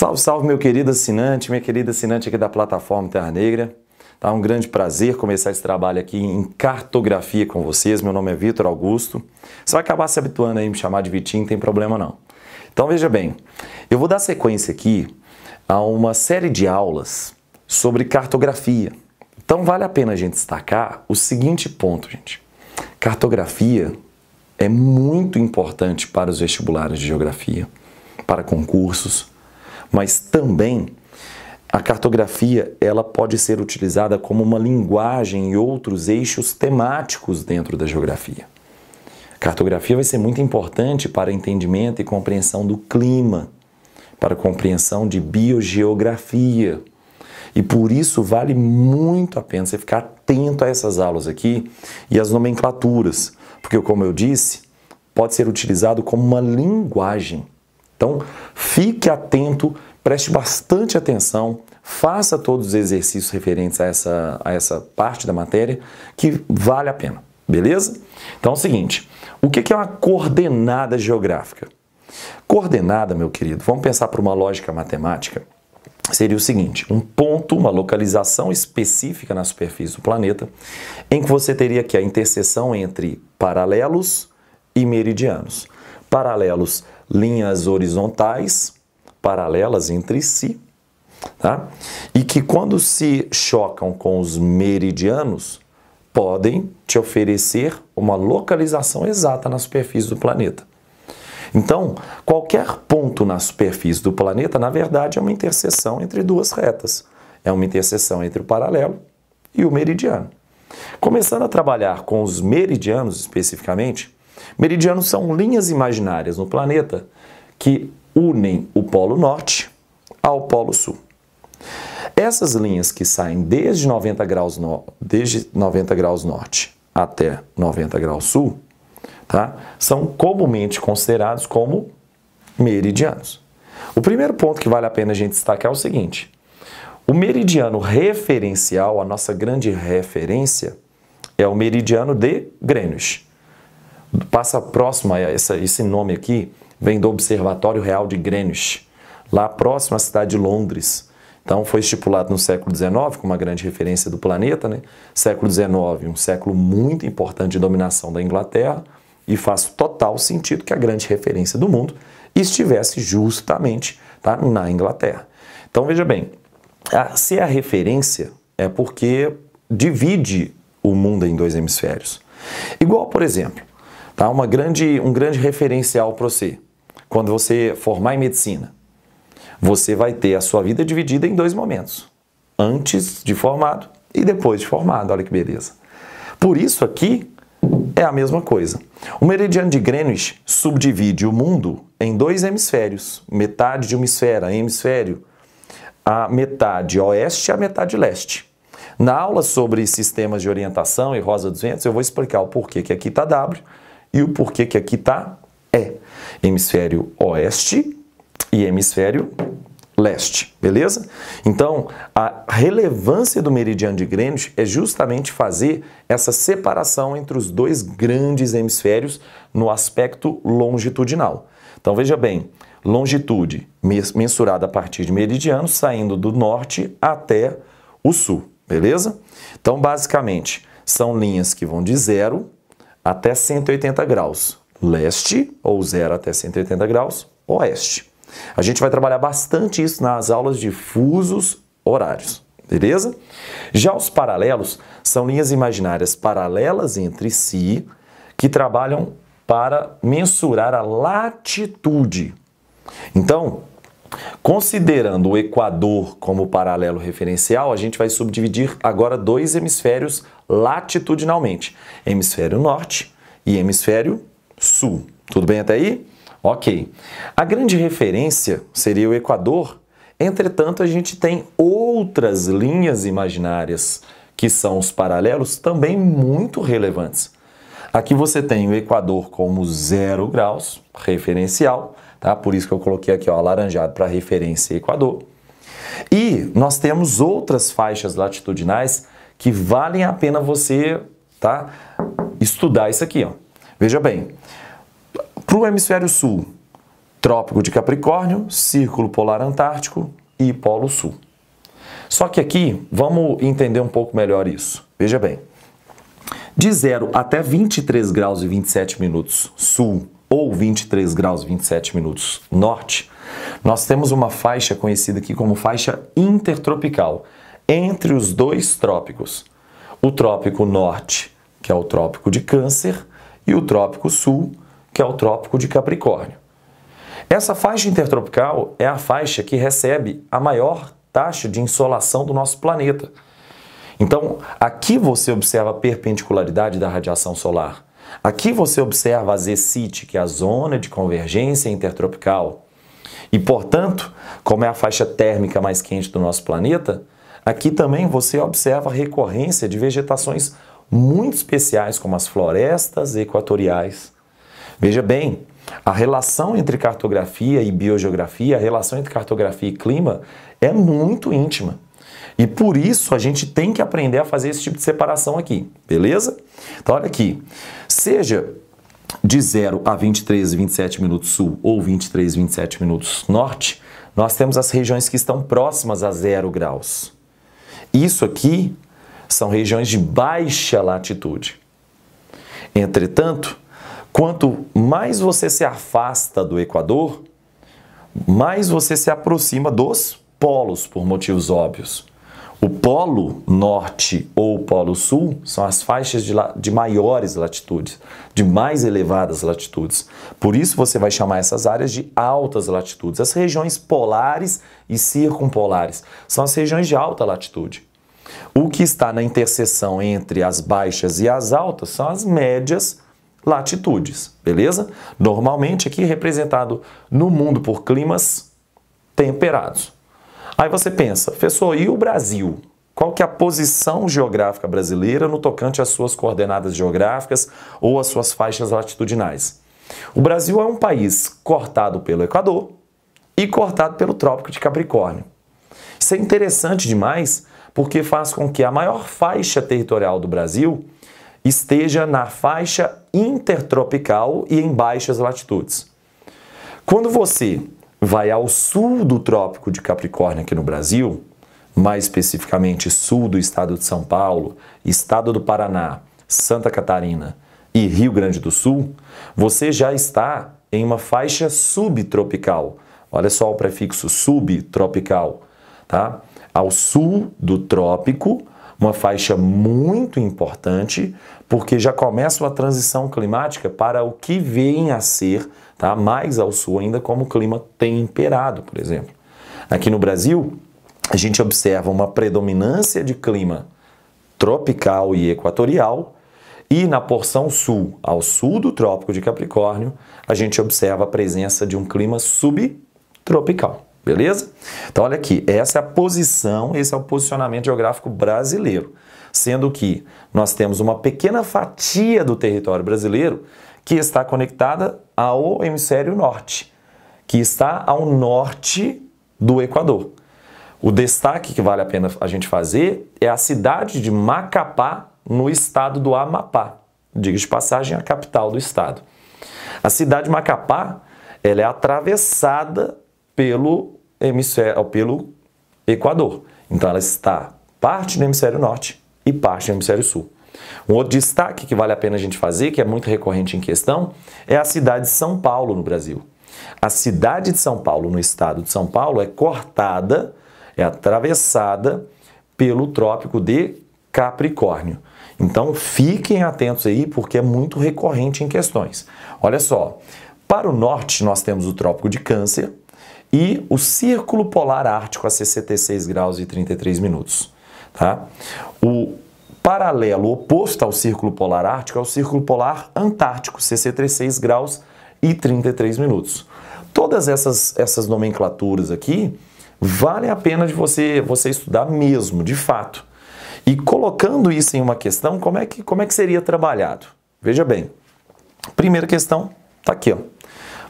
Salve, salve, meu querido assinante, minha querida assinante aqui da plataforma Terra Negra. Tá um grande prazer começar esse trabalho aqui em cartografia com vocês. Meu nome é Vitor Augusto. Você vai acabar se habituando aí a me chamar de Vitinho, não tem problema não. Então veja bem, eu vou dar sequência aqui a uma série de aulas sobre cartografia. Então vale a pena a gente destacar o seguinte ponto, gente. Cartografia é muito importante para os vestibulares de geografia, para concursos, mas também a cartografia ela pode ser utilizada como uma linguagem e outros eixos temáticos dentro da geografia. Cartografia vai ser muito importante para entendimento e compreensão do clima, para compreensão de biogeografia. E por isso vale muito a pena você ficar atento a essas aulas aqui e as nomenclaturas, porque como eu disse, pode ser utilizado como uma linguagem então, fique atento, preste bastante atenção, faça todos os exercícios referentes a essa, a essa parte da matéria, que vale a pena, beleza? Então é o seguinte: o que é uma coordenada geográfica? Coordenada, meu querido, vamos pensar por uma lógica matemática. Seria o seguinte: um ponto, uma localização específica na superfície do planeta, em que você teria que a interseção entre paralelos e meridianos. Paralelos linhas horizontais, paralelas entre si, tá? e que quando se chocam com os meridianos, podem te oferecer uma localização exata na superfície do planeta. Então, qualquer ponto na superfície do planeta, na verdade, é uma interseção entre duas retas. É uma interseção entre o paralelo e o meridiano. Começando a trabalhar com os meridianos especificamente, Meridianos são linhas imaginárias no planeta que unem o Polo Norte ao Polo Sul. Essas linhas que saem desde 90 graus, no, desde 90 graus norte até 90 graus sul, tá, são comumente considerados como meridianos. O primeiro ponto que vale a pena a gente destacar é o seguinte: o meridiano referencial, a nossa grande referência, é o meridiano de Greenwich. Passa próximo a essa, esse nome aqui, vem do Observatório Real de Greenwich, lá próximo à cidade de Londres. Então foi estipulado no século XIX, como uma grande referência do planeta, né? século XIX, um século muito importante de dominação da Inglaterra, e faz total sentido que a grande referência do mundo estivesse justamente tá, na Inglaterra. Então veja bem, a, se é a referência é porque divide o mundo em dois hemisférios. Igual, por exemplo, tá? Uma grande, um grande referencial para você. Quando você formar em medicina, você vai ter a sua vida dividida em dois momentos: antes de formado e depois de formado. Olha que beleza. Por isso aqui é a mesma coisa. O meridiano de Greenwich subdivide o mundo em dois hemisférios, metade de uma esfera, hemisfério, a metade oeste e a metade leste. Na aula sobre sistemas de orientação e Rosa dos Ventos, eu vou explicar o porquê que aqui está W e o porquê que aqui está é hemisfério oeste e hemisfério leste, beleza? Então, a relevância do meridiano de Greenwich é justamente fazer essa separação entre os dois grandes hemisférios no aspecto longitudinal. Então, veja bem, longitude mensurada a partir de meridiano, saindo do norte até o sul, beleza? Então, basicamente, são linhas que vão de zero até 180 graus, leste ou zero até 180 graus, oeste. A gente vai trabalhar bastante isso nas aulas de fusos horários, beleza? Já os paralelos são linhas imaginárias paralelas entre si que trabalham para mensurar a latitude. Então, Considerando o Equador como paralelo referencial, a gente vai subdividir agora dois hemisférios latitudinalmente: hemisfério norte e hemisfério sul. Tudo bem até aí? Ok. A grande referência seria o Equador. Entretanto, a gente tem outras linhas imaginárias que são os paralelos também muito relevantes. Aqui você tem o Equador como zero graus referencial tá? Por isso que eu coloquei aqui, ó, alaranjado para referência Equador. E nós temos outras faixas latitudinais que valem a pena você, tá? Estudar isso aqui, ó. Veja bem, para o hemisfério sul, Trópico de Capricórnio, Círculo Polar Antártico e Polo Sul. Só que aqui, vamos entender um pouco melhor isso. Veja bem, de 0 até 23 graus e 27 minutos sul ou 23 graus 27 minutos norte, nós temos uma faixa conhecida aqui como faixa intertropical, entre os dois trópicos. O trópico norte, que é o trópico de Câncer, e o trópico sul, que é o trópico de Capricórnio. Essa faixa intertropical é a faixa que recebe a maior taxa de insolação do nosso planeta. Então, aqui você observa a perpendicularidade da radiação solar. Aqui você observa a z que é a zona de convergência intertropical, e, portanto, como é a faixa térmica mais quente do nosso planeta, aqui também você observa a recorrência de vegetações muito especiais, como as florestas equatoriais. Veja bem, a relação entre cartografia e biogeografia, a relação entre cartografia e clima é muito íntima. E por isso a gente tem que aprender a fazer esse tipo de separação aqui, beleza? Então olha aqui, seja de 0 a 23, 27 minutos sul ou 23, 27 minutos norte, nós temos as regiões que estão próximas a zero graus. Isso aqui são regiões de baixa latitude. Entretanto, quanto mais você se afasta do Equador, mais você se aproxima dos polos por motivos óbvios. O polo norte ou o polo sul são as faixas de, de, maiores latitudes, de mais elevadas latitudes. Por isso você vai chamar essas áreas de altas latitudes. As regiões polares e circumpolares são as regiões de alta latitude. O que está na interseção entre as baixas e as altas são as médias latitudes, beleza? Normalmente aqui representado no mundo por climas temperados. Aí você pensa, professor, e o Brasil? Qual que é a posição geográfica brasileira no tocante às suas coordenadas geográficas ou às suas faixas latitudinais? O Brasil é um país cortado pelo Equador e cortado pelo Trópico de Capricórnio. Isso é interessante demais porque faz com que a maior faixa territorial do Brasil esteja na faixa intertropical e em baixas latitudes. Quando você vai ao sul do Trópico de Capricórnio aqui no Brasil, mais especificamente sul do estado de São Paulo, estado do Paraná, Santa Catarina e Rio Grande do Sul, você já está em uma faixa subtropical. Olha só o prefixo subtropical, tá? Ao sul do trópico, uma faixa muito importante, porque já começa uma transição climática para o que vem a ser tá? mais ao sul ainda como clima temperado, por exemplo. Aqui no Brasil, a gente observa uma predominância de clima tropical e equatorial, e na porção sul, ao sul do Trópico de Capricórnio, a gente observa a presença de um clima subtropical. Beleza? Então, olha aqui, essa é a posição, esse é o posicionamento geográfico brasileiro. Sendo que nós temos uma pequena fatia do território brasileiro que está conectada ao hemisfério norte, que está ao norte do Equador. O destaque que vale a pena a gente fazer é a cidade de Macapá, no estado do Amapá. Diga de passagem, a capital do estado. A cidade de Macapá ela é atravessada pelo hemisfério, pelo Equador. Então ela está parte no hemisfério norte e parte no hemisfério sul. Um outro destaque que vale a pena a gente fazer, que é muito recorrente em questão, é a cidade de São Paulo no Brasil. A cidade de São Paulo, no estado de São Paulo, é cortada, é atravessada pelo Trópico de Capricórnio. Então fiquem atentos aí, porque é muito recorrente em questões. Olha só, para o norte nós temos o Trópico de Câncer e o Círculo Polar Ártico a 66 graus e 33 minutos. Tá? O paralelo oposto ao Círculo Polar Ártico é o Círculo Polar Antártico, 66 graus e 33 minutos. Todas essas, essas nomenclaturas aqui valem a pena de você, você estudar mesmo, de fato. E colocando isso em uma questão, como é que, como é que seria trabalhado? Veja bem, primeira questão está aqui. Ó.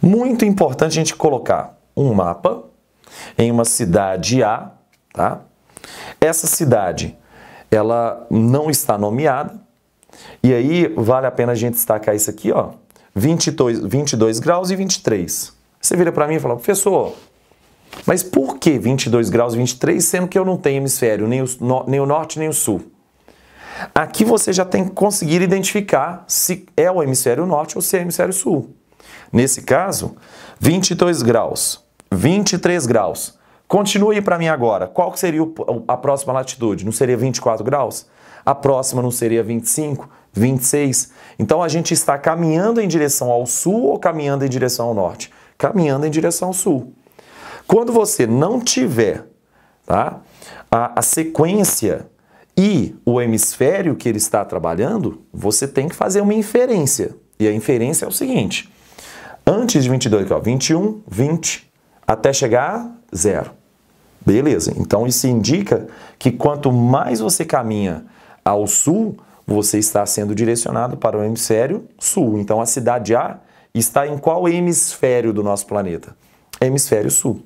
Muito importante a gente colocar um mapa em uma cidade A, tá? Essa cidade ela não está nomeada. E aí vale a pena a gente destacar isso aqui, ó. 22, 22 graus e 23. Você vira para mim e fala, professor, mas por que 22 graus e 23, sendo que eu não tenho hemisfério, nem o, nem o norte nem o sul? Aqui você já tem que conseguir identificar se é o hemisfério norte ou se é o hemisfério sul. Nesse caso, 22 graus, 23 graus Continue para mim agora. Qual seria a próxima latitude? Não seria 24 graus? A próxima não seria 25, 26? Então a gente está caminhando em direção ao sul ou caminhando em direção ao norte? Caminhando em direção ao sul. Quando você não tiver tá, a, a sequência e o hemisfério que ele está trabalhando, você tem que fazer uma inferência. E a inferência é o seguinte: antes de 22, aqui, ó, 21, 20, até chegar a zero. Beleza, então isso indica que quanto mais você caminha ao sul, você está sendo direcionado para o hemisfério sul. Então a cidade A está em qual hemisfério do nosso planeta? Hemisfério sul.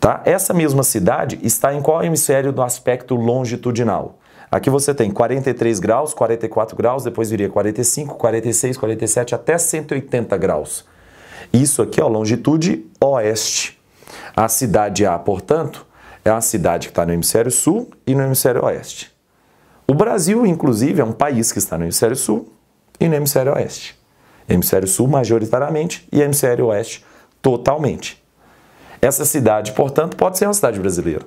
Tá? Essa mesma cidade está em qual hemisfério do aspecto longitudinal? Aqui você tem 43 graus, 44 graus, depois viria 45, 46, 47 até 180 graus. Isso aqui é longitude oeste. A cidade A, portanto, é uma cidade que está no hemisfério sul e no hemisfério oeste. O Brasil, inclusive, é um país que está no hemisfério sul e no hemisfério oeste. Hemisfério sul majoritariamente e hemisfério oeste totalmente. Essa cidade, portanto, pode ser uma cidade brasileira.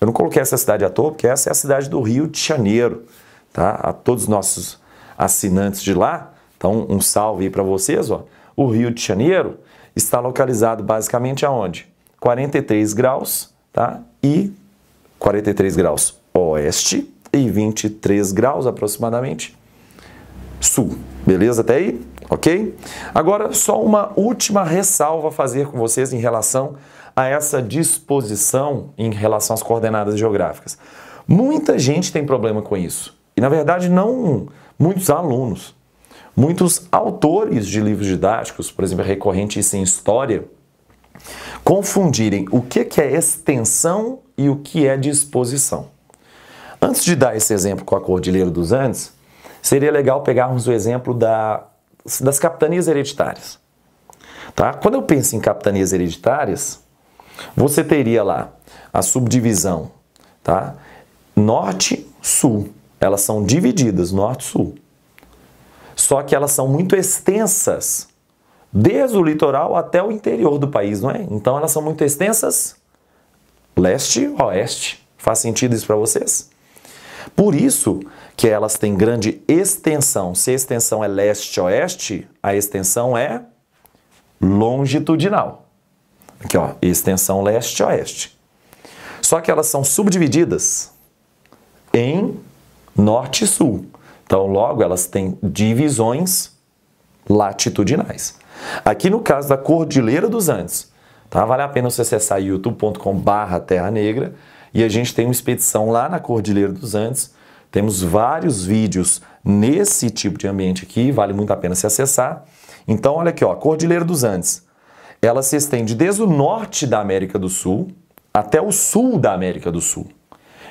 Eu não coloquei essa cidade à toa, porque essa é a cidade do Rio de Janeiro. Tá? A todos os nossos assinantes de lá, então um salve aí para vocês. Ó. O Rio de Janeiro está localizado basicamente aonde? 43 graus, tá? E 43 graus oeste e 23 graus aproximadamente sul. Beleza até aí? Ok? Agora, só uma última ressalva a fazer com vocês em relação a essa disposição em relação às coordenadas geográficas. Muita gente tem problema com isso. E, na verdade, não muitos alunos. Muitos autores de livros didáticos, por exemplo, recorrente isso em história, confundirem o que, é extensão e o que é disposição. Antes de dar esse exemplo com a Cordilheira dos Andes, seria legal pegarmos o exemplo da, das capitanias hereditárias. Tá? Quando eu penso em capitanias hereditárias, você teria lá a subdivisão tá? norte-sul. Elas são divididas, norte-sul. Só que elas são muito extensas desde o litoral até o interior do país, não é? Então elas são muito extensas, leste, oeste. Faz sentido isso para vocês? Por isso que elas têm grande extensão. Se a extensão é leste-oeste, a extensão é longitudinal. Aqui, ó, extensão leste-oeste. Só que elas são subdivididas em norte sul. Então, logo, elas têm divisões latitudinais. Aqui no caso da Cordilheira dos Andes, tá? vale a pena você acessar youtube.com/barra Terra Negra e a gente tem uma expedição lá na Cordilheira dos Andes. Temos vários vídeos nesse tipo de ambiente aqui, vale muito a pena se acessar. Então, olha aqui, ó, Cordilheira dos Andes. Ela se estende desde o norte da América do Sul até o sul da América do Sul.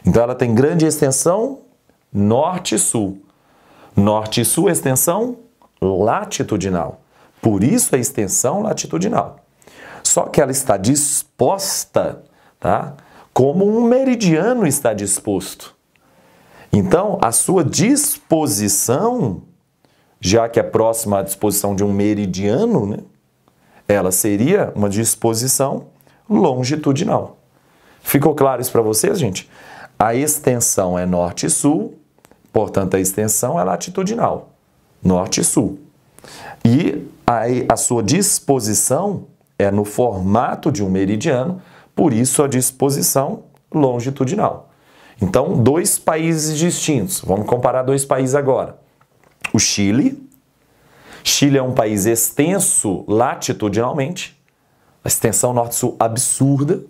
Então, ela tem grande extensão norte sul. Norte sul, extensão latitudinal. Por isso a extensão latitudinal. Só que ela está disposta, tá? Como um meridiano está disposto. Então, a sua disposição, já que é próxima à disposição de um meridiano, né? Ela seria uma disposição longitudinal. Ficou claro isso para vocês, gente? A extensão é norte e sul, portanto, a extensão é latitudinal, norte e sul. E Aí a sua disposição é no formato de um meridiano, por isso a disposição longitudinal. Então, dois países distintos. Vamos comparar dois países agora. O Chile. Chile é um país extenso latitudinalmente, a extensão norte-sul absurda.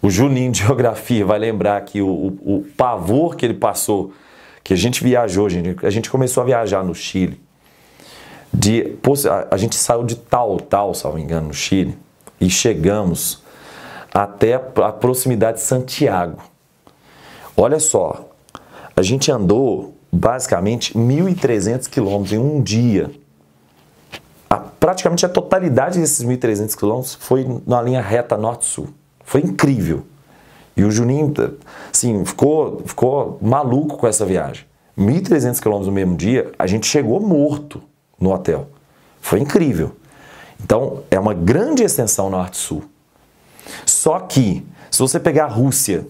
O Juninho de Geografia vai lembrar que o, o, o pavor que ele passou, que a gente viajou, gente, a gente começou a viajar no Chile de a gente saiu de tal tal, salvo engano, no Chile e chegamos até a proximidade de Santiago. Olha só, a gente andou basicamente 1.300 quilômetros em um dia. A, praticamente a totalidade desses 1.300 quilômetros foi na linha reta norte-sul. Foi incrível. E o Juninho, sim, ficou, ficou maluco com essa viagem. 1.300 quilômetros no mesmo dia, a gente chegou morto no hotel. Foi incrível. Então, é uma grande extensão no Norte Sul. Só que, se você pegar a Rússia,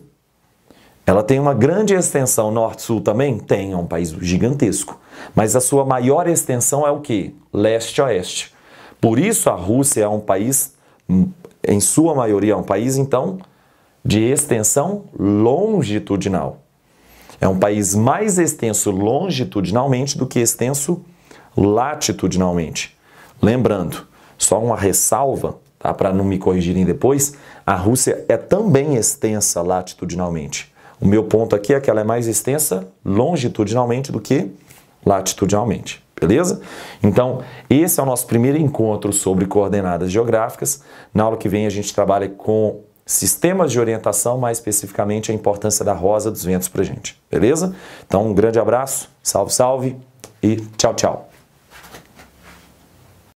ela tem uma grande extensão norte-sul também? Tem, é um país gigantesco. Mas a sua maior extensão é o quê? Leste-oeste. Por isso a Rússia é um país, em sua maioria, é um país, então, de extensão longitudinal. É um país mais extenso longitudinalmente do que extenso latitudinalmente. Lembrando, só uma ressalva, tá? para não me corrigirem depois, a Rússia é também extensa latitudinalmente. O meu ponto aqui é que ela é mais extensa longitudinalmente do que latitudinalmente. Beleza? Então, esse é o nosso primeiro encontro sobre coordenadas geográficas. Na aula que vem, a gente trabalha com sistemas de orientação, mais especificamente a importância da rosa dos ventos para gente. Beleza? Então, um grande abraço, salve, salve e tchau, tchau.